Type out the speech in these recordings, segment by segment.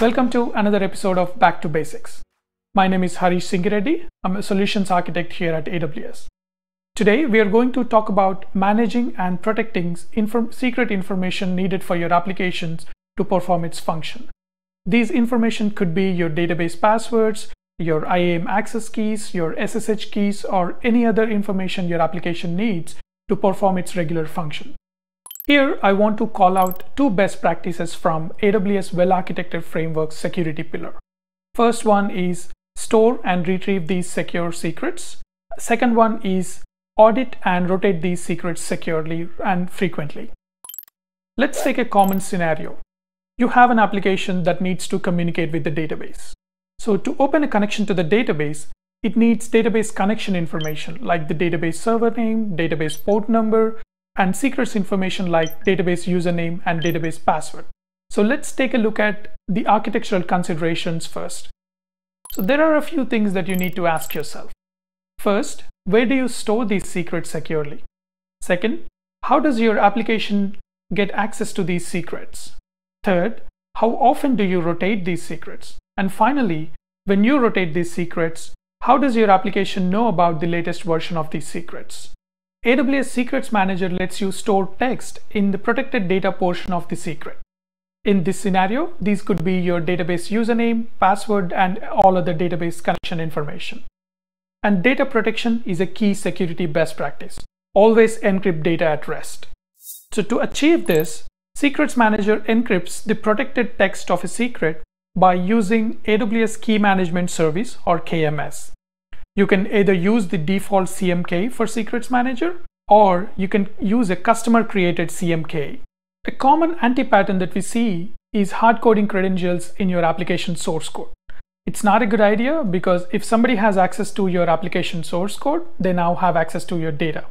Welcome to another episode of Back to Basics. My name is Harish Singh I'm a solutions architect here at AWS. Today, we are going to talk about managing and protecting inform secret information needed for your applications to perform its function. These information could be your database passwords, your IAM access keys, your SSH keys, or any other information your application needs to perform its regular function. Here, I want to call out two best practices from AWS Well-Architected Framework Security Pillar. First one is store and retrieve these secure secrets. Second one is audit and rotate these secrets securely and frequently. Let's take a common scenario. You have an application that needs to communicate with the database. So to open a connection to the database, it needs database connection information like the database server name, database port number, and secrets information like database username and database password. So let's take a look at the architectural considerations first. So there are a few things that you need to ask yourself. First, where do you store these secrets securely? Second, how does your application get access to these secrets? Third, how often do you rotate these secrets? And finally, when you rotate these secrets, how does your application know about the latest version of these secrets? AWS Secrets Manager lets you store text in the protected data portion of the secret. In this scenario, these could be your database username, password, and all other database connection information. And data protection is a key security best practice. Always encrypt data at rest. So to achieve this, Secrets Manager encrypts the protected text of a secret by using AWS Key Management Service or KMS. You can either use the default CMK for Secrets Manager or you can use a customer created CMK. A common anti-pattern that we see is hard coding credentials in your application source code. It's not a good idea because if somebody has access to your application source code, they now have access to your data.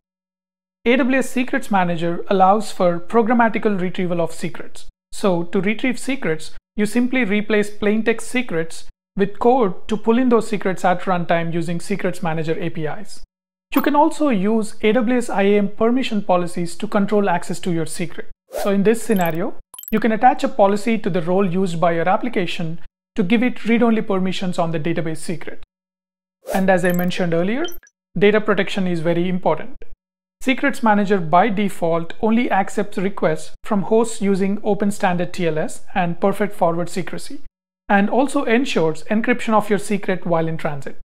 AWS Secrets Manager allows for programmatical retrieval of secrets. So to retrieve secrets, you simply replace plaintext secrets with code to pull in those secrets at runtime using Secrets Manager APIs. You can also use AWS IAM permission policies to control access to your secret. So in this scenario, you can attach a policy to the role used by your application to give it read-only permissions on the database secret. And as I mentioned earlier, data protection is very important. Secrets Manager by default only accepts requests from hosts using Open Standard TLS and Perfect Forward Secrecy, and also ensures encryption of your secret while in transit.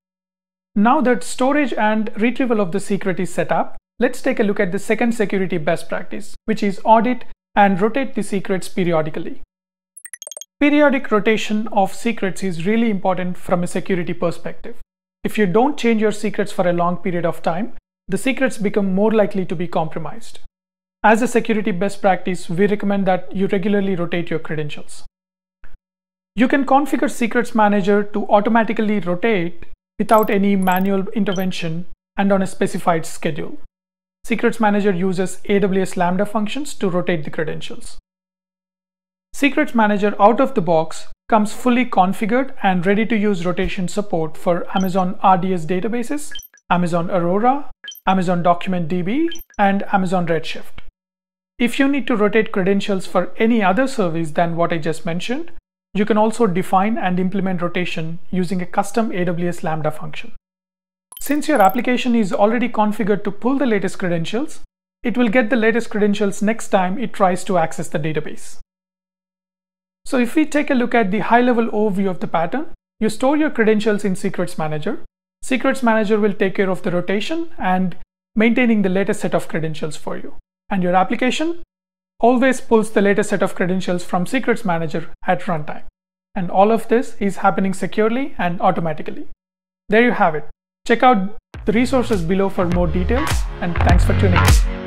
Now that storage and retrieval of the secret is set up, let's take a look at the second security best practice, which is audit and rotate the secrets periodically. Periodic rotation of secrets is really important from a security perspective. If you don't change your secrets for a long period of time, the secrets become more likely to be compromised. As a security best practice, we recommend that you regularly rotate your credentials. You can configure Secrets Manager to automatically rotate without any manual intervention and on a specified schedule. Secrets Manager uses AWS Lambda functions to rotate the credentials. Secrets Manager out of the box comes fully configured and ready to use rotation support for Amazon RDS databases, Amazon Aurora, Amazon Document DB, and Amazon Redshift. If you need to rotate credentials for any other service than what I just mentioned, you can also define and implement rotation using a custom AWS Lambda function. Since your application is already configured to pull the latest credentials, it will get the latest credentials next time it tries to access the database. So if we take a look at the high-level overview of the pattern, you store your credentials in Secrets Manager. Secrets Manager will take care of the rotation and maintaining the latest set of credentials for you. And your application always pulls the latest set of credentials from Secrets Manager at runtime. And all of this is happening securely and automatically. There you have it. Check out the resources below for more details and thanks for tuning in.